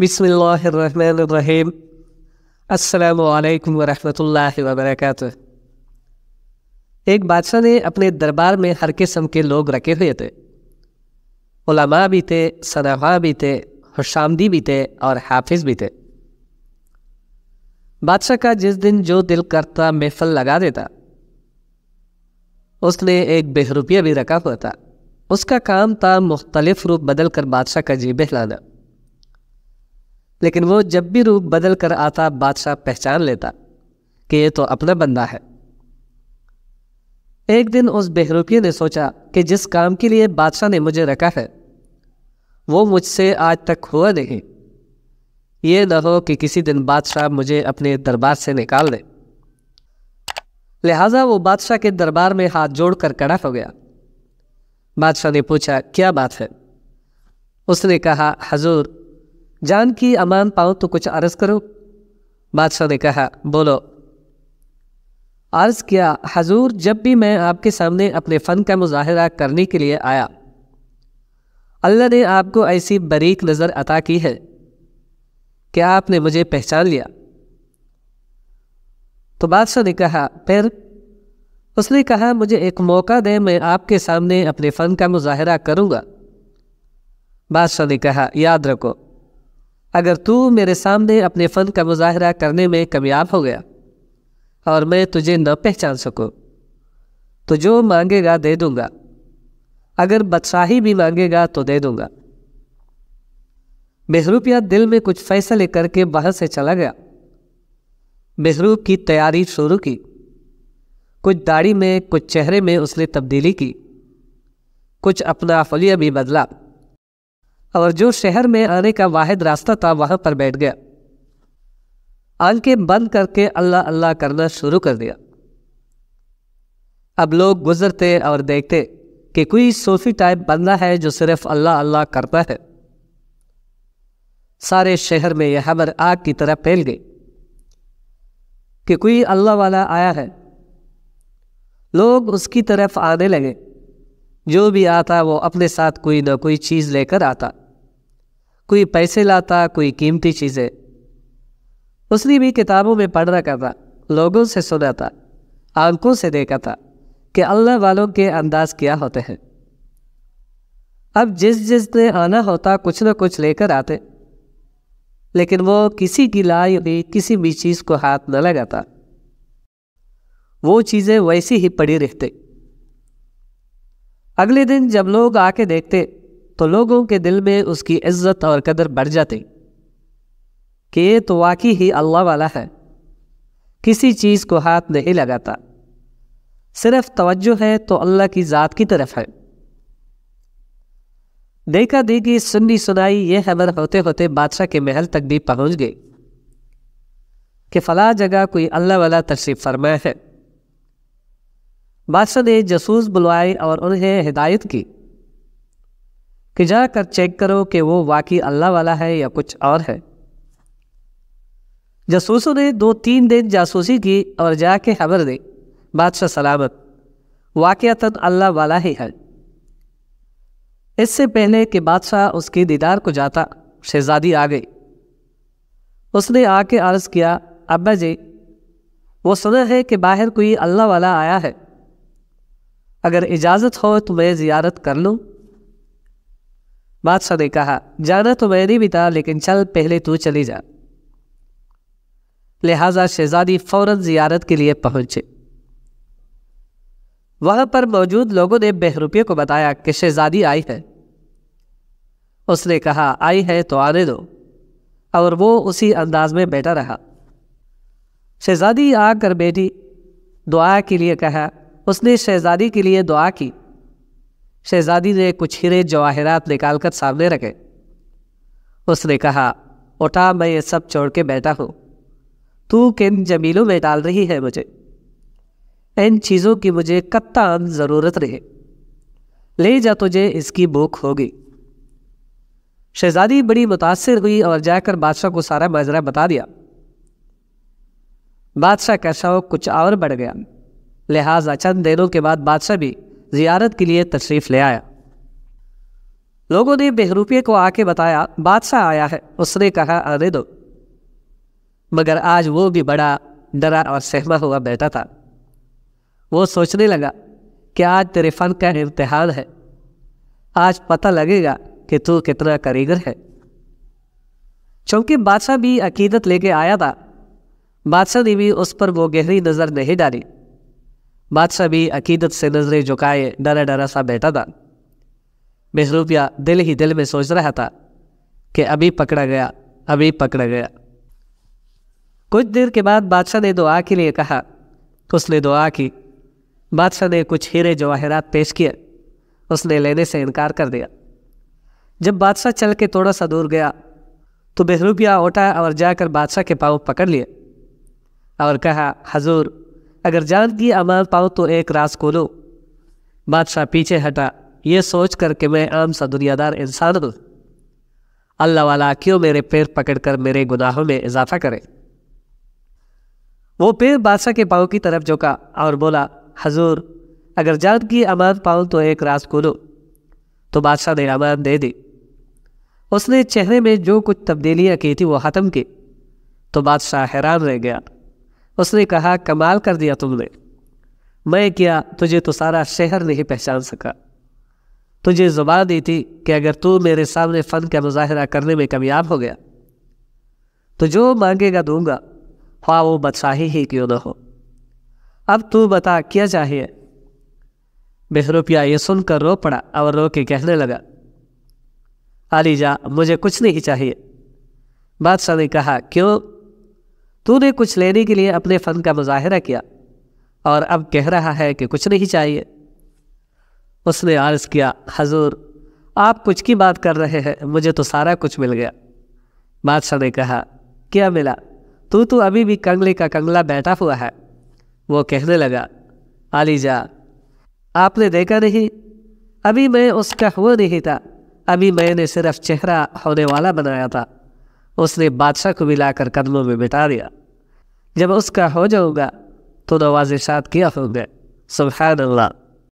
बिस्मिल्लाहिर्रहमानिर्रहीम अल्लाम वरहमतुल्लाहि वबरकातुह एक बादशाह ने अपने दरबार में हर किस्म के लोग रखे हुए थे उलमा भी थे सनाहा भी थे खुशामदी भी थे और हाफिज़ भी थे बादशाह का जिस दिन जो दिल करता महफल लगा देता उसने एक बेहरूपिया भी रखा हुआ था उसका काम था मुख्तलिफ रूप बदल कर बादशाह का जी बहलाना लेकिन वो जब भी रूप बदल कर आता बादशाह पहचान लेता कि ये तो अपना बंदा है एक दिन उस बेहरूपी ने सोचा कि जिस काम के लिए बादशाह ने मुझे रखा है वो मुझसे आज तक हुआ नहीं ये न हो कि किसी दिन बादशाह मुझे अपने दरबार से निकाल दे लिहाजा वो बादशाह के दरबार में हाथ जोड़कर खड़ा हो गया बादशाह ने पूछा क्या बात है उसने कहा हजूर जान की अमान पाओ तो कुछ अर्ज करो बादशाह ने कहा बोलो अर्ज किया हजूर जब भी मैं आपके सामने अपने फ़न का मुजाहरा करने के लिए आया अल्लाह ने आपको ऐसी बारीक नज़र अता की है कि आपने मुझे पहचान लिया तो बादशाह ने कहा फिर उसने कहा मुझे एक मौका दे मैं आपके सामने अपने फ़न का मुजाहरा करूँगा बादशाह ने कहा याद रखो अगर तू मेरे सामने अपने फ़न का मुजाहरा करने में कामयाब हो गया और मैं तुझे न पहचान सकूँ तो जो मांगेगा दे दूँगा अगर बदशाही भी मांगेगा तो दे दूँगा महरूपिया दिल में कुछ फैसले करके बाहर से चला गया महरूब की तैयारी शुरू की कुछ दाढ़ी में कुछ चेहरे में उसने तब्दीली की कुछ अपना फलिया भी बदला और जो शहर में आने का वाहिद रास्ता था वहां पर बैठ गया आंखें बंद करके अल्लाह अल्लाह करना शुरू कर दिया अब लोग गुजरते और देखते कि कोई सूफी टाइप बंदा है जो सिर्फ अल्लाह अल्लाह करता है सारे शहर में यह खबर आग की तरह फैल गई कि कोई अल्लाह वाला आया है लोग उसकी तरफ आने लगे जो भी आता वो अपने साथ कोई ना कोई चीज़ लेकर आता कोई पैसे लाता कोई कीमती चीज़ें उसने भी किताबों में पढ़ रखा था लोगों से सुना था आंखों से देखा था कि अल्लाह वालों के अंदाज क्या होते हैं अब जिस जिसने आना होता कुछ न कुछ लेकर आते लेकिन वो किसी की लाई हुई किसी भी चीज़ को हाथ न लगाता वो चीज़ें वैसी ही पड़ी रहती अगले दिन जब लोग आके देखते तो लोगों के दिल में उसकी इज्जत और कदर बढ़ जाती कि ये तो वाकई ही अल्लाह वाला है किसी चीज़ को हाथ नहीं लगाता सिर्फ तवज्जो है तो अल्लाह की ज़ात की तरफ है देखा देखी सुन्नी सुनाई ये खबर होते होते बादशाह के महल तक भी पहुंच गई कि फला जगह कोई अल्लाह वाला तशरीफ़ फरमाया है बादशाह ने जसूस बुलवाए और उन्हें हिदायत की कि जाकर चेक करो कि वो वाकई अल्लाह वाला है या कुछ और है जासूसों ने दो तीन दिन जासूसी की और जाके खबर दी बादशाह सलामत वाक़ अल्लाह वाला ही है इससे पहले कि बादशाह उसकी दीदार को जाता शहजादी आ गई उसने आके अर्ज़ किया अब्बा जी वो सुना है कि बाहर कोई अल्लाह वाला आया है अगर इजाज़त हो तो मैं ज़ियारत कर लूँ बादशाह ने कहा जाना तो मैंने भी था लेकिन चल पहले तू चली जा लिहाजा शहजादी फौरन जियारत के लिए पहुंचे वहां पर मौजूद लोगों ने बहरूपिया को बताया कि शहजादी आई है उसने कहा आई है तो आने दो और वो उसी अंदाज में बैठा रहा शहजादी आकर बेटी दुआ के लिए कहा उसने शहजादी के लिए दुआ की शहजादी ने कुछ हिरे जवाहरात निकालकर सामने रखे उसने कहा उठा मैं ये सब छोड़ के बैठा हूँ तू किन जमीलों में डाल रही है मुझे इन चीज़ों की मुझे कत्ता ज़रूरत रहे ले जा तुझे इसकी भूख होगी शहजादी बड़ी मुतासर हुई और जाकर बादशाह को सारा मजरा बता दिया बादशाह का शौक कुछ और बढ़ गया लिहाजा चंद दिनों के बाद बादशाह भी ज़ियारत के लिए तशरीफ़ ले आया लोगों ने बहरूपिए को आके बताया बादशाह आया है उसने कहा अरे दो मगर आज वो भी बड़ा डरा और सहमा हुआ बैठा था वो सोचने लगा कि आज तेरे फ़न का इम्तहान है आज पता लगेगा कि तू कितना कारीगर है चूंकि बादशाह भी अकीदत लेके आया था बादशाह ने भी उस पर वो गहरी नज़र नहीं डाली बादशाह भी अकीदत से नजरें झुकाए डरा डरा सा बैठा था महरूपिया दिल ही दिल में सोच रहा था कि अभी पकड़ा गया अभी पकड़ा गया कुछ देर के बाद बादशाह ने दुआ के लिए कहा उसने दुआ की बादशाह ने कुछ हीरे जवाहरात पेश किए उसने लेने से इनकार कर दिया जब बादशाह चल के थोड़ा सा दूर गया तो बहरूपिया उठा और जाकर बादशाह के पाँव पकड़ लिए और कहा हजूर अगर जान की अमान पाओ तो एक को खोलो बादशाह पीछे हटा ये सोच कर मैं आम सा दुनियादार इंसान हूँ अल्लाह वाला क्यों मेरे पैर पकड़कर मेरे गुनाहों में इजाफा करे वो पैर बादशाह के पाँव की तरफ झोंका और बोला हजूर अगर जान की अमान पाऊँ तो एक रास खोलो तो बादशाह ने अमान दे दी उसने चेहरे में जो कुछ तब्दीलियाँ की थी वो ख़त्म की तो बादशाह हैरान रह गया उसने कहा कमाल कर दिया तुमने मैं क्या तुझे तो सारा शहर नहीं पहचान सका तुझे जुबा दी थी कि अगर तू मेरे सामने फ़न का मुजाहरा करने में कामयाब हो गया तो जो मांगेगा दूंगा हाँ वो बदशाही ही क्यों ना हो अब तू बता क्या चाहिए बेहरूपिया ये सुनकर रो पड़ा और रो के कहने लगा आलीजा मुझे कुछ नहीं चाहिए बादशाह ने कहा क्यों तूने कुछ लेने के लिए अपने फ़न का मुजाहरा किया और अब कह रहा है कि कुछ नहीं चाहिए उसने आर्ज़ किया हजूर आप कुछ की बात कर रहे हैं मुझे तो सारा कुछ मिल गया बादशाह ने कहा क्या मिला तू तो अभी भी कंगले का कंगला बैठा हुआ है वो कहने लगा आलीजा आपने देखा नहीं अभी मैं उसका हुआ नहीं था अभी मैंने सिर्फ चेहरा होने वाला बनाया था उसने बादशाह को मिलाकर कदमों में बिठा दिया जब उसका हो जाऊंगा तो नवाज साथ किया होंगे सुबह अल्लाह